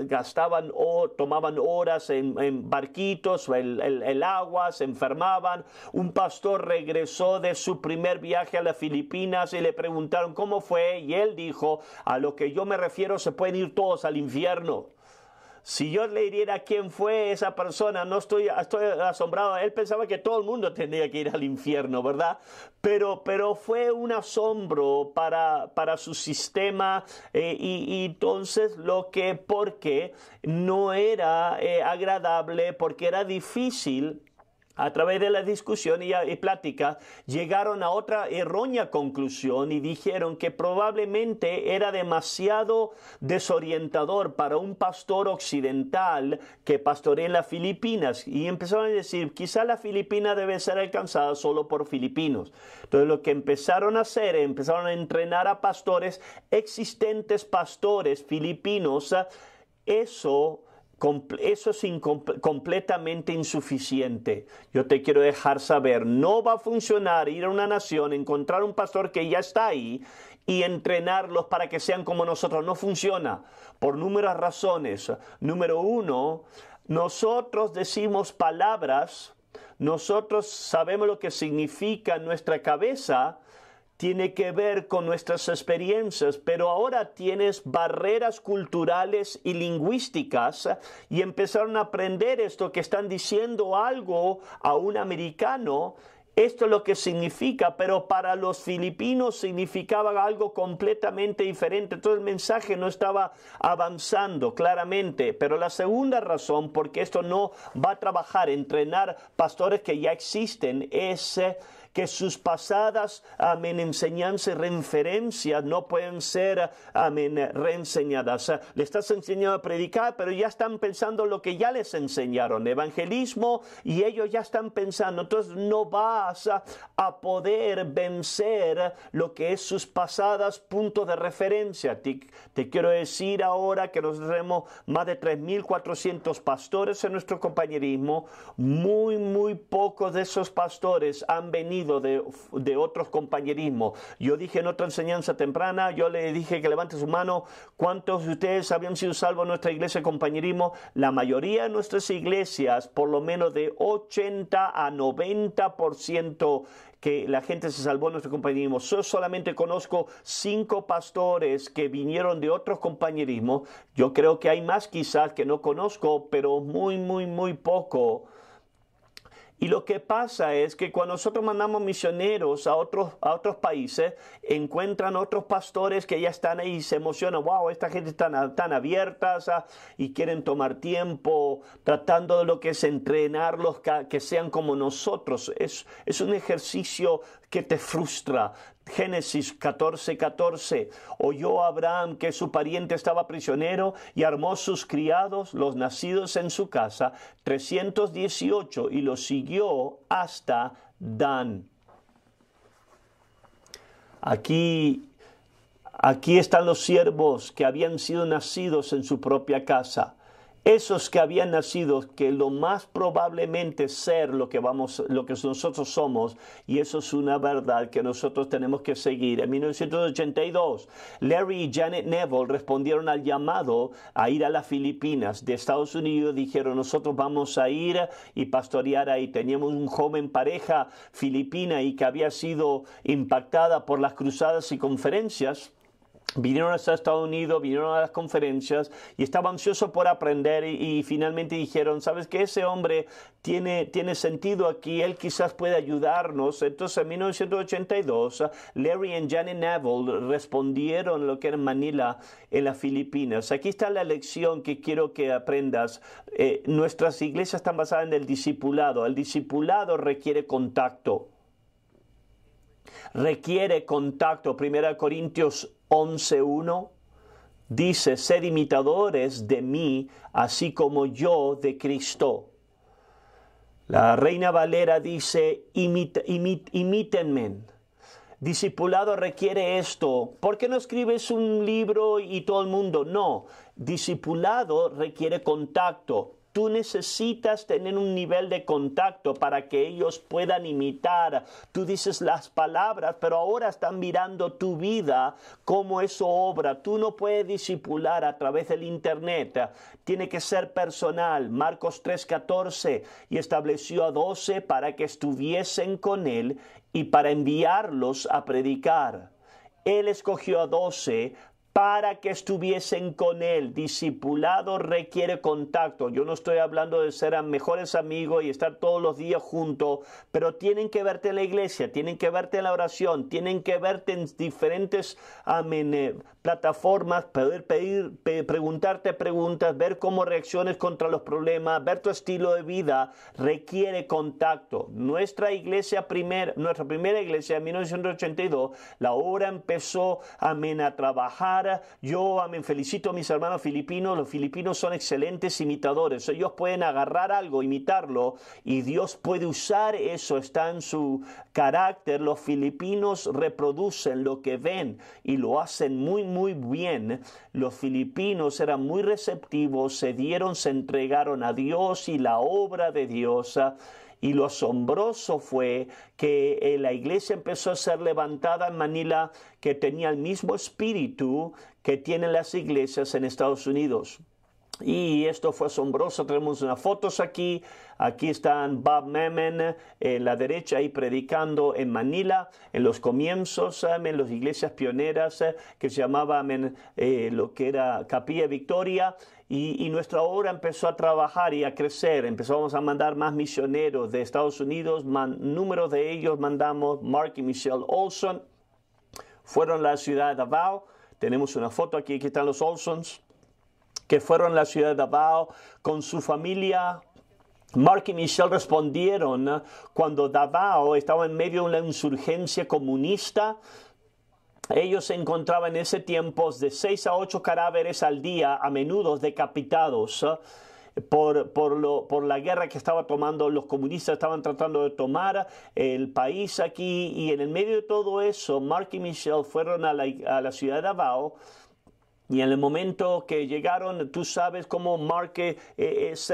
gastaban o tomaban horas en, barquitos, el, el agua, se enfermaban. Un pastor regresó de su primer viaje a las Filipinas y le preguntaron cómo fue y él dijo, a lo que yo me refiero se pueden ir todos al infierno. Si yo le diera quién fue esa persona, no estoy, estoy asombrado. Él pensaba que todo el mundo tenía que ir al infierno, ¿verdad? Pero, pero fue un asombro para, para su sistema eh, y, entonces lo que, porque no era eh, agradable, porque era difícil a través de la discusión y, plática, llegaron a otra errónea conclusión y dijeron que probablemente era demasiado desorientador para un pastor occidental que pastorea en las Filipinas. Y empezaron a decir, quizá la Filipina debe ser alcanzada solo por filipinos. Entonces lo que empezaron a hacer, empezaron a entrenar a pastores, existentes pastores filipinos, eso eso es completamente insuficiente. Yo te quiero dejar saber, no va a funcionar ir a una nación, encontrar un pastor que ya está ahí y entrenarlos para que sean como nosotros. No funciona por numerosas razones. Número uno, nosotros decimos palabras, nosotros sabemos lo que significa nuestra cabeza, tiene que ver con nuestras experiencias, pero ahora tienes barreras culturales y lingüísticas y empezaron a aprender esto que están diciendo algo a un americano. Esto es lo que significa, pero para los filipinos significaba algo completamente diferente. Todo el mensaje no estaba avanzando claramente. Pero la segunda razón, porque esto no va a trabajar, entrenar pastores que ya existen, es eh, que sus pasadas, amén, enseñanzas y referencias no pueden ser, amén, reenseñadas. Le estás enseñando a predicar, pero ya están pensando lo que ya les enseñaron, evangelismo, y ellos ya están pensando. Entonces no vas a, poder vencer lo que es sus pasadas puntos de referencia. Te, te quiero decir ahora que nos tenemos más de 3.400 pastores en nuestro compañerismo. Muy, muy pocos de esos pastores han venido de, de otros compañerismos. Yo dije en otra enseñanza temprana, yo le dije que levante su mano, ¿cuántos de ustedes habían sido salvos en nuestra iglesia de compañerismo? La mayoría de nuestras iglesias, por lo menos de 80 a 90% que la gente se salvó en nuestro compañerismo. Yo solamente conozco cinco pastores que vinieron de otros compañerismos. Yo creo que hay más quizás que no conozco, pero muy, muy, muy poco y lo que pasa es que cuando nosotros mandamos misioneros a otros, a otros países, encuentran otros pastores que ya están ahí y se emocionan, wow, esta gente está tan abierta y quieren tomar tiempo, tratando de lo que es entrenarlos que sean como nosotros. Es, es un ejercicio que te frustra, Génesis 14, Oyó Abraham que su pariente estaba prisionero y armó sus criados, los nacidos en su casa, 318, y los siguió hasta Dan. Aquí, aquí están los siervos que habían sido nacidos en su propia casa esos que habían nacido, que lo más probablemente ser lo que, vamos, lo que nosotros somos, y eso es una verdad que nosotros tenemos que seguir. En 1982, Larry y Janet Neville respondieron al llamado a ir a las Filipinas de Estados Unidos, dijeron, nosotros vamos a ir y pastorear ahí. Teníamos un joven pareja filipina y que había sido impactada por las cruzadas y conferencias Vinieron a Estados Unidos, vinieron a las conferencias y estaban ansioso por aprender y, finalmente dijeron, sabes qué? ese hombre tiene, tiene sentido aquí, él quizás puede ayudarnos. Entonces en 1982 Larry y Janet Neville respondieron lo que era Manila en las Filipinas. Aquí está la lección que quiero que aprendas. Eh, nuestras iglesias están basadas en el discipulado. El discipulado requiere contacto requiere contacto. Primera Corintios 11.1 dice, ser imitadores de mí, así como yo de Cristo. La Reina Valera dice, Discipulado requiere esto. ¿Por qué no escribes un libro y todo el mundo? No, discipulado requiere contacto, Tú necesitas tener un nivel de contacto para que ellos puedan imitar. Tú dices las palabras, pero ahora están mirando tu vida, como eso obra. Tú no puedes disipular a través del Internet. Tiene que ser personal. Marcos 3:14 y estableció a doce para que estuviesen con él y para enviarlos a predicar. Él escogió a doce para que estuviesen con él. Discipulado requiere contacto. Yo no estoy hablando de ser mejores amigos y estar todos los días juntos, pero tienen que verte en la iglesia, tienen que verte en la oración, tienen que verte en diferentes eh, plataformas, poder pedir, preguntarte preguntas, ver cómo reacciones contra los problemas, ver tu estilo de vida, requiere contacto. Nuestra iglesia primera, nuestra primera iglesia en 1982, la obra empezó amen, a trabajar yo me felicito a mis hermanos filipinos. Los filipinos son excelentes imitadores. Ellos pueden agarrar algo, imitarlo, y Dios puede usar eso. Está en su carácter. Los filipinos reproducen lo que ven y lo hacen muy, muy bien. Los filipinos eran muy receptivos, se dieron, se entregaron a Dios y la obra de Dios y lo asombroso fue que eh, la iglesia empezó a ser levantada en Manila que tenía el mismo espíritu que tienen las iglesias en Estados Unidos. Y esto fue asombroso. Tenemos unas fotos aquí. Aquí están Bob Memen eh, en la derecha ahí predicando en Manila, en los comienzos, eh, en las iglesias pioneras que se llamaban lo que era Capilla Victoria. Y, nuestra obra empezó a trabajar y a crecer. Empezamos a mandar más misioneros de Estados Unidos. Man, números de ellos mandamos Mark y Michelle Olson. Fueron a la ciudad de Davao. Tenemos una foto aquí. que están los Olsons. Que fueron a la ciudad de Davao con su familia. Mark y Michelle respondieron cuando Davao estaba en medio de una insurgencia comunista. Ellos se encontraban en ese tiempo de seis a ocho cadáveres al día, a menudo decapitados. ¿eh? Por, por, lo, por, la guerra que estaba tomando los comunistas, estaban tratando de tomar el país aquí y en el medio de todo eso, Mark y Michelle fueron a la, a la ciudad de Davao y en el momento que llegaron, tú sabes cómo Mark eh, es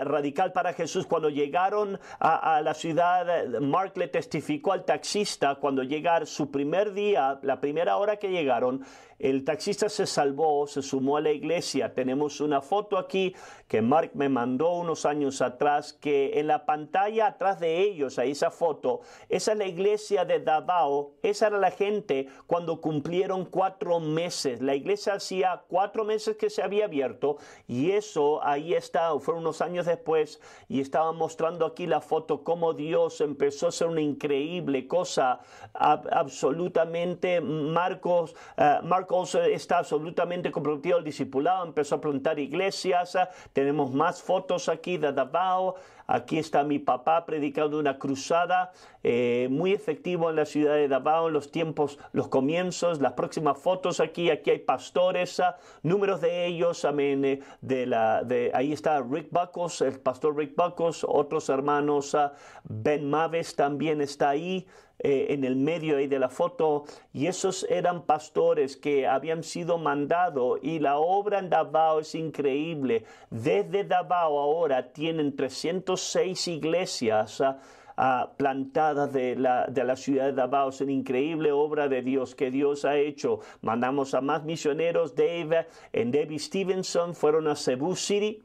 radical para Jesús. Cuando llegaron a, la ciudad, Mark le testificó al taxista cuando llegar su primer día, la primera hora que llegaron, el taxista se salvó, se sumó a la iglesia. Tenemos una foto aquí que Mark me mandó unos años atrás, que en la pantalla atrás de ellos, ahí esa foto, esa es la iglesia de Davao, esa era la gente cuando cumplieron cuatro meses. La iglesia hacía cuatro meses que se había abierto y eso ahí está, fueron unos años después y estaba mostrando aquí la foto cómo Dios empezó a hacer una increíble cosa, absolutamente Marcos, eh, Marcos está absolutamente comprometido El discipulado empezó a plantar iglesias. Tenemos más fotos aquí de Davao. Aquí está mi papá predicando una cruzada eh, muy efectivo en la ciudad de Davao, en los tiempos, los comienzos, las próximas fotos aquí, aquí hay pastores, ah, números de ellos, amén, eh, de la, de, ahí está Rick Buckles, el pastor Rick Buckles, otros hermanos, ah, Ben Maves también está ahí, eh, en el medio ahí de la foto, y esos eran pastores que habían sido mandados, y la obra en Davao es increíble. Desde Davao ahora tienen 300 seis iglesias ah, ah, plantadas de la, ciudad de Davao. Es una increíble obra de Dios que Dios ha hecho. Mandamos a más misioneros. Dave y eh, David Stevenson fueron a Cebu City,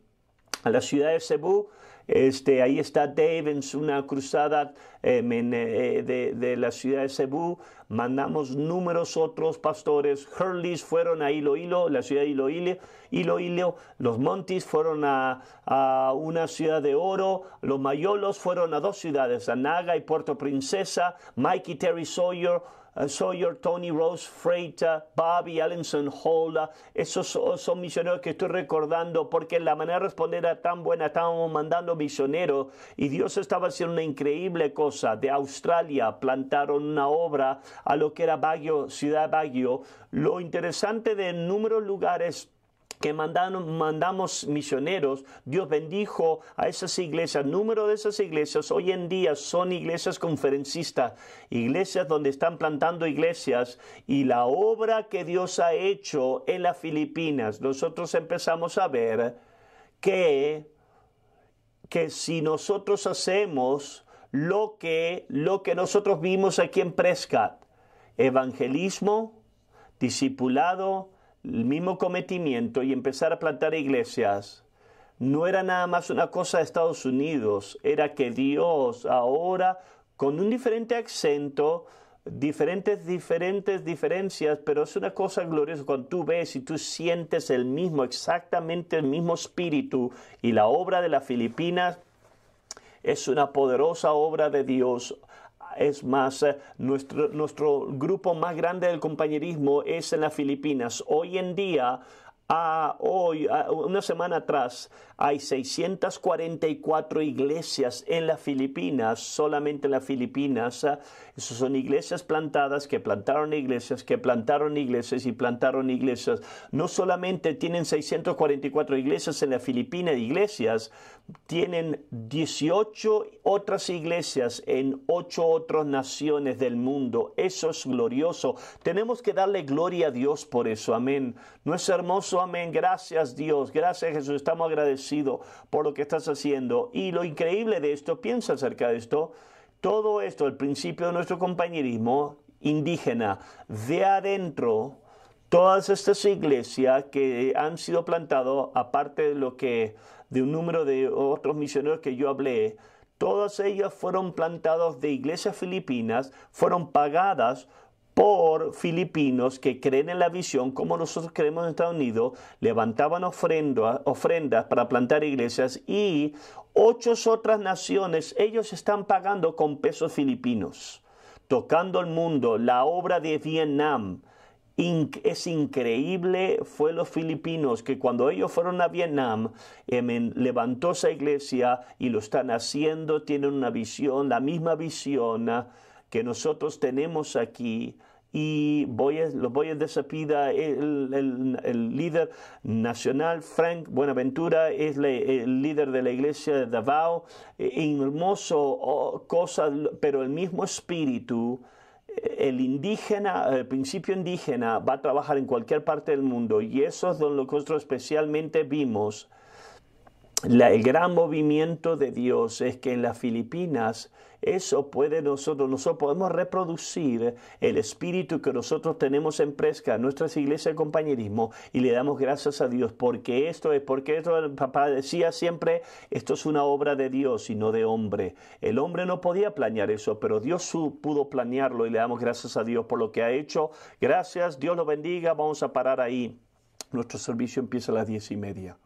a la ciudad de Cebu. Este, ahí está Dave una cruzada em, eh, de, la ciudad de Cebú. Mandamos números otros pastores. Hurleys fueron a Iloilo, la ciudad de Iloilo. Iloilo. Los Montis fueron a, una ciudad de oro. Los Mayolos fueron a dos ciudades, a y Puerto Princesa. Mike y Terry Sawyer Sawyer, Tony Rose, Freita, Bobby, Allenson Hall, esos son, misioneros que estoy recordando porque la manera de responder era tan buena, estábamos mandando misioneros y Dios estaba haciendo una increíble cosa. De Australia plantaron una obra a lo que era Baguio, Ciudad Baguio. Lo interesante de números lugares que mandamos misioneros, Dios bendijo a esas iglesias. Número de esas iglesias hoy en día son iglesias conferencistas, iglesias donde están plantando iglesias y la obra que Dios ha hecho en las Filipinas. Nosotros empezamos a ver que, que si nosotros hacemos lo que, lo que nosotros vimos aquí en Prescott, evangelismo, discipulado, el mismo cometimiento y empezar a plantar iglesias, no era nada más una cosa de Estados Unidos, era que Dios ahora, con un diferente acento, diferentes, diferentes diferencias, pero es una cosa gloriosa cuando tú ves y tú sientes el mismo, exactamente el mismo espíritu y la obra de las Filipinas es una poderosa obra de Dios es más, eh, nuestro, nuestro grupo más grande del compañerismo es en las Filipinas. Hoy en día a hoy, una semana atrás, hay 644 iglesias en las Filipinas, solamente en las Filipinas. Esas son iglesias plantadas que plantaron iglesias, que plantaron iglesias y plantaron iglesias. No solamente tienen 644 iglesias en las Filipinas, iglesias, tienen 18 otras iglesias en ocho otras naciones del mundo. Eso es glorioso. Tenemos que darle gloria a Dios por eso. Amén. No es hermoso. Amén. Gracias Dios. Gracias Jesús. Estamos agradecidos por lo que estás haciendo. Y lo increíble de esto, piensa acerca de esto. Todo esto, el principio de nuestro compañerismo indígena, de adentro Todas estas iglesias que han sido plantadas, aparte de lo que de un número de otros misioneros que yo hablé, todas ellas fueron plantadas de iglesias filipinas, fueron pagadas por filipinos que creen en la visión, como nosotros creemos en Estados Unidos, levantaban ofrendas, ofrendas para plantar iglesias y ocho otras naciones, ellos están pagando con pesos filipinos, tocando el mundo, la obra de Vietnam, es increíble fue los filipinos que cuando ellos fueron a Vietnam, levantó esa iglesia y lo están haciendo, tienen una visión, la misma visión ah, que nosotros tenemos aquí. Y voy a, los voy a despedir el, líder nacional, Frank Buenaventura, es el líder de la iglesia de Davao. Eh, hermoso oh, pero el mismo espíritu el indígena, el principio indígena va a trabajar en cualquier parte del mundo y eso es donde nosotros especialmente vimos el gran movimiento de Dios es que en las Filipinas eso puede nosotros, nosotros podemos reproducir el espíritu que nosotros tenemos en Presca, nuestras iglesias de compañerismo, y le damos gracias a Dios, porque esto es, porque esto, papá decía siempre, esto es una obra de Dios y no de hombre. El hombre no podía planear eso, pero Dios pudo planearlo y le damos gracias a Dios por lo que ha hecho. Gracias, Dios lo bendiga, vamos a parar ahí. Nuestro servicio empieza a las diez y media.